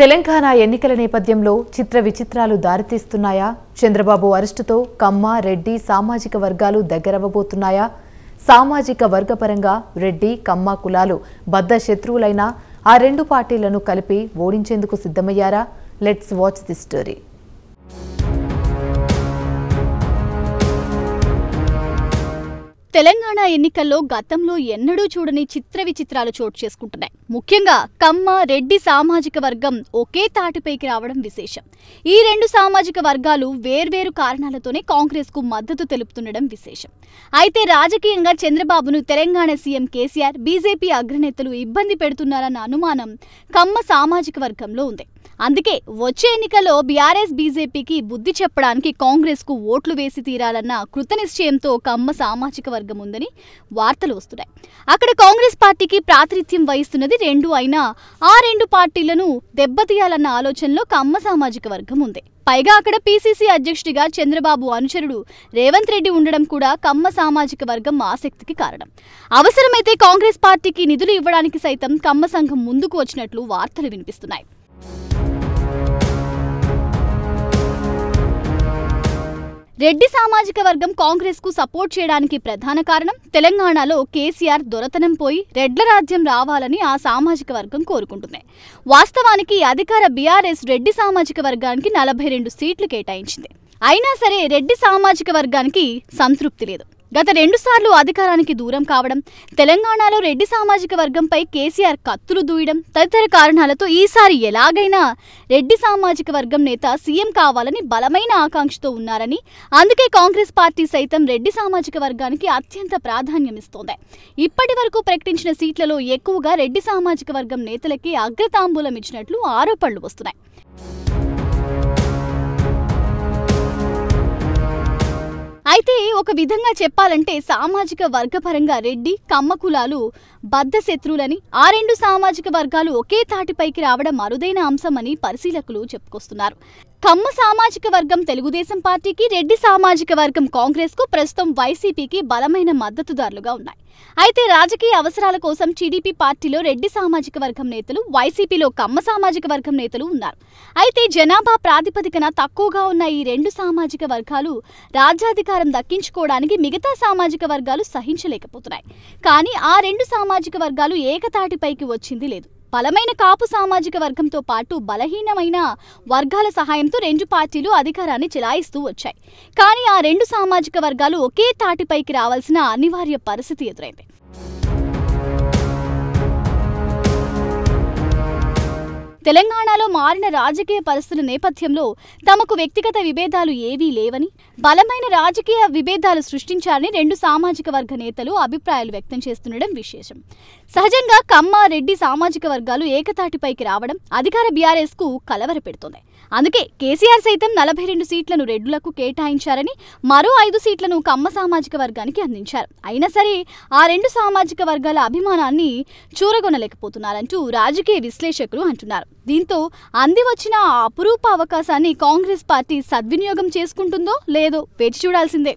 తెలంగాణ ఎన్నికల నేపథ్యంలో చిత్ర విచిత్రాలు దారితీస్తున్నాయా చంద్రబాబు అరెస్టుతో కమ్మ రెడ్డి సామాజిక వర్గాలు దగ్గరవ్వబోతున్నాయా సామాజిక వర్గపరంగా రెడ్డి కమ్మ కులాలు బద్ద శత్రువులైన ఆ రెండు పార్టీలను కలిపి ఓడించేందుకు సిద్ధమయ్యారా let's watch the story Telangana ఎన్నికల్లో గతంలో ఎన్నడూ చూడని చిత్ర విచిత్రాలు చోటు చేసుకుంటున్నాయి ముఖ్యంగా కమ్మ రెడ్డి సామాజిక వర్గం ఒకే తాటిపైకి రావడం విశేషం ఈ రెండు సామాజిక వర్గాలు వేర్వేరు కారణాలతోనే కాంగ్రెస్కు మద్దతు తెలుపుతుండడం విశేషం అయితే రాజకీయంగా చంద్రబాబును తెలంగాణ సీఎం కేసీఆర్ బీజేపీ అగ్రనేతలు ఇబ్బంది పెడుతున్నారన్న అనుమానం కమ్మ సామాజిక వర్గంలో ఉంది అందుకే వచ్చే ఎన్నికల్లో బీఆర్ఎస్ బీజేపీకి బుద్ధి చెప్పడానికి కాంగ్రెస్కు ఓట్లు వేసి తీరాలన్న కృతనిశ్చయంతో కమ్మ సామాజిక వర్గం ఉందని వార్తలు వస్తున్నాయి అక్కడ కాంగ్రెస్ పార్టీకి ప్రాతినిధ్యం వహిస్తున్నది రెండు అయినా ఆ రెండు పార్టీలను దెబ్బతీయాలన్న ఆలోచనలో కమ్మ సామాజిక వర్గం ఉంది పైగా అక్కడ పీసీసీ అధ్యక్షుడిగా చంద్రబాబు అనుచరుడు రేవంత్ రెడ్డి ఉండడం కూడా కమ్మ సామాజిక వర్గం ఆసక్తికి కారణం అవసరమైతే కాంగ్రెస్ పార్టీకి నిధులు ఇవ్వడానికి సైతం కమ్మ సంఘం ముందుకు వచ్చినట్లు వార్తలు వినిపిస్తున్నాయి రెడ్డి సామాజిక వర్గం కాంగ్రెస్ కు సపోర్ట్ చేయడానికి ప్రధాన కారణం తెలంగాణలో కేసీఆర్ దొరతనం పోయి రెడ్ల రాజ్యం రావాలని ఆ సామాజిక వర్గం కోరుకుంటుంది వాస్తవానికి అధికార బీఆర్ఎస్ రెడ్డి సామాజిక వర్గానికి నలభై రెండు సీట్లు కేటాయించింది అయినా సరే రెడ్డి సామాజిక వర్గానికి సంతృప్తి లేదు గత రెండుసార్లు అధికారానికి దూరం కావడం తెలంగాణలో రెడ్డి సామాజిక వర్గంపై కేసీఆర్ కత్తులు దూయడం తదితర కారణాలతో ఈసారి ఎలాగైనా రెడ్డి సామాజిక వర్గం నేత సీఎం కావాలని బలమైన ఆకాంక్షతో ఉన్నారని అందుకే కాంగ్రెస్ పార్టీ సైతం రెడ్డి సామాజిక వర్గానికి అత్యంత ప్రాధాన్యం ఇస్తోంది ఇప్పటి వరకు ప్రకటించిన సీట్లలో ఎక్కువగా రెడ్డి సామాజిక వర్గం నేతలకి అగ్రతాంబూలం ఇచ్చినట్లు ఆరోపణలు వస్తున్నాయి ఒక విధంగా చెప్పాలంటే సామాజిక వర్గపరంగా రెడ్డి కమ్మ కులాలు బద్ధ శత్రువులని ఆ రెండు సామాజిక వర్గాలు ఒకే తాటిపైకి రావడం అరుదైన అంశమని పరిశీలకులు చెప్పుకొస్తున్నారు కమ్మ సామాజిక వర్గం తెలుగుదేశం పార్టీకి రెడ్డి సామాజిక వర్గం కాంగ్రెస్కు ప్రస్తుతం వైసీపీకి బలమైన మద్దతుదారులుగా ఉన్నాయి అయితే రాజకీయ అవసరాల కోసం టీడీపీ పార్టీలో రెడ్డి సామాజిక వర్గం నేతలు వైసీపీలో కమ్మ సామాజిక వర్గం నేతలు ఉన్నారు అయితే జనాభా ప్రాతిపదికన తక్కువగా ఉన్న ఈ రెండు సామాజిక వర్గాలు రాజ్యాధికారం దక్కించుకోవడానికి మిగతా సామాజిక వర్గాలు సహించలేకపోతున్నాయి కానీ ఆ రెండు సామాజిక వర్గాలు ఏకతాటిపైకి వచ్చింది లేదు బలమైన కాపు సామాజిక వర్గంతో పాటు బలహీనమైన వర్గాల సహాయంతో రెండు పార్టీలు అధికారాన్ని చెలాయిస్తూ వచ్చాయి కానీ ఆ రెండు సామాజిక వర్గాలు ఒకే తాటిపైకి రావాల్సిన అనివార్య పరిస్థితి ఎదురైంది తెలంగాణలో మారిన రాజకీయ పరిస్థితుల నేపథ్యంలో తమకు వ్యక్తిగత విభేదాలు ఏవీ లేవని బలమైన రాజకీయ విభేదాలు సృష్టించారని రెండు సామాజిక వర్గ నేతలు అభిప్రాయాలు వ్యక్తం చేస్తుండడం విశేషం సహజంగా కమ్మ రెడ్డి సామాజిక వర్గాలు ఏకతాటిపైకి రావడం అధికార బీఆర్ఎస్కు పెడుతుంది అందుకే కేసీఆర్ సైతం నలభై రెండు సీట్లను రెడ్డులకు కేటాయించారని మరో ఐదు సీట్లను కమ్మ సామాజిక వర్గానికి అందించారు అయినా సరే ఆ రెండు సామాజిక వర్గాల అభిమానాన్ని చూరగొనలేకపోతున్నారంటూ రాజకీయ విశ్లేషకులు అంటున్నారు దీంతో అంది వచ్చిన అపురూప అవకాశాన్ని కాంగ్రెస్ పార్టీ సద్వినియోగం చేసుకుంటుందో లేదో వేచి చూడాల్సిందే